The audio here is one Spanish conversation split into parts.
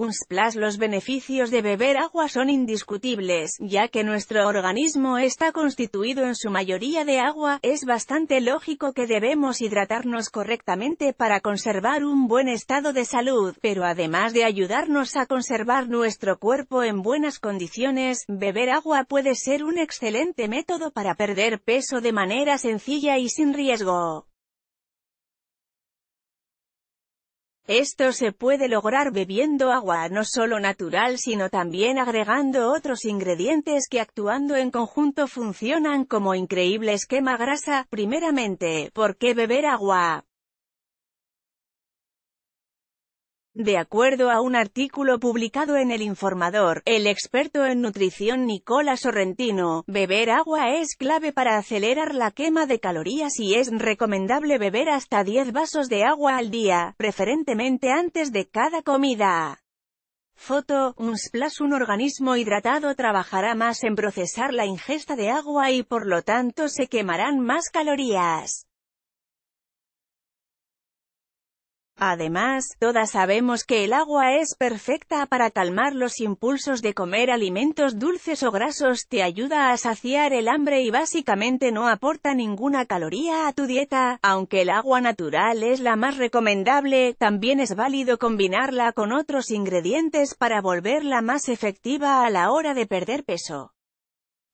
Unsplash Los beneficios de beber agua son indiscutibles, ya que nuestro organismo está constituido en su mayoría de agua, es bastante lógico que debemos hidratarnos correctamente para conservar un buen estado de salud, pero además de ayudarnos a conservar nuestro cuerpo en buenas condiciones, beber agua puede ser un excelente método para perder peso de manera sencilla y sin riesgo. Esto se puede lograr bebiendo agua no solo natural sino también agregando otros ingredientes que actuando en conjunto funcionan como increíble esquema grasa. Primeramente, ¿por qué beber agua? De acuerdo a un artículo publicado en El Informador, el experto en nutrición Nicola Sorrentino, beber agua es clave para acelerar la quema de calorías y es recomendable beber hasta 10 vasos de agua al día, preferentemente antes de cada comida. Foto, un splash un organismo hidratado trabajará más en procesar la ingesta de agua y por lo tanto se quemarán más calorías. Además, todas sabemos que el agua es perfecta para calmar los impulsos de comer alimentos dulces o grasos, te ayuda a saciar el hambre y básicamente no aporta ninguna caloría a tu dieta. Aunque el agua natural es la más recomendable, también es válido combinarla con otros ingredientes para volverla más efectiva a la hora de perder peso.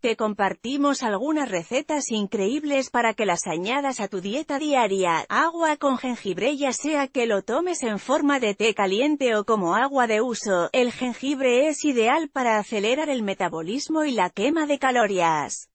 Te compartimos algunas recetas increíbles para que las añadas a tu dieta diaria, agua con jengibre ya sea que lo tomes en forma de té caliente o como agua de uso, el jengibre es ideal para acelerar el metabolismo y la quema de calorías.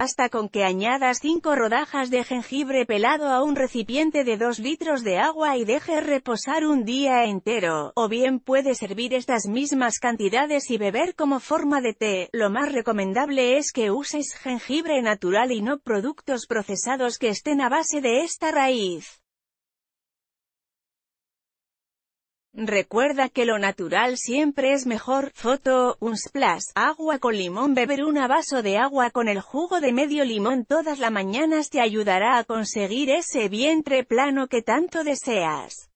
Basta con que añadas 5 rodajas de jengibre pelado a un recipiente de 2 litros de agua y dejes reposar un día entero, o bien puede servir estas mismas cantidades y beber como forma de té. Lo más recomendable es que uses jengibre natural y no productos procesados que estén a base de esta raíz. Recuerda que lo natural siempre es mejor. Foto, un splash, agua con limón. Beber un vaso de agua con el jugo de medio limón todas las mañanas te ayudará a conseguir ese vientre plano que tanto deseas.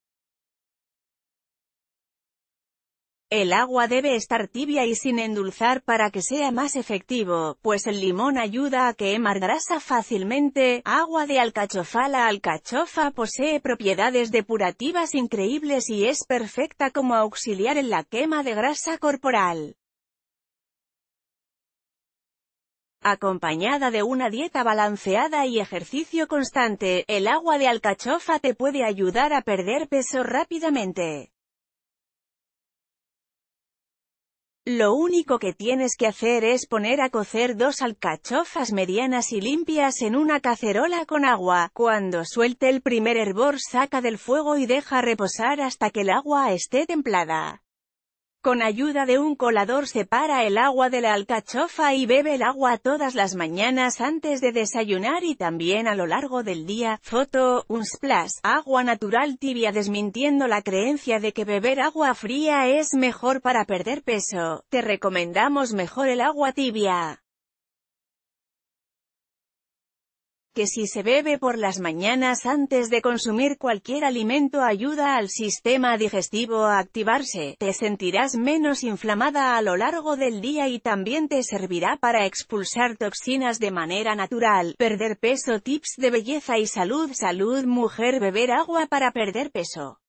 El agua debe estar tibia y sin endulzar para que sea más efectivo, pues el limón ayuda a quemar grasa fácilmente. Agua de alcachofa La alcachofa posee propiedades depurativas increíbles y es perfecta como auxiliar en la quema de grasa corporal. Acompañada de una dieta balanceada y ejercicio constante, el agua de alcachofa te puede ayudar a perder peso rápidamente. Lo único que tienes que hacer es poner a cocer dos alcachofas medianas y limpias en una cacerola con agua. Cuando suelte el primer hervor saca del fuego y deja reposar hasta que el agua esté templada. Con ayuda de un colador separa el agua de la alcachofa y bebe el agua todas las mañanas antes de desayunar y también a lo largo del día. Foto, un splash, agua natural tibia desmintiendo la creencia de que beber agua fría es mejor para perder peso. Te recomendamos mejor el agua tibia. que si se bebe por las mañanas antes de consumir cualquier alimento ayuda al sistema digestivo a activarse, te sentirás menos inflamada a lo largo del día y también te servirá para expulsar toxinas de manera natural, perder peso tips de belleza y salud salud mujer beber agua para perder peso.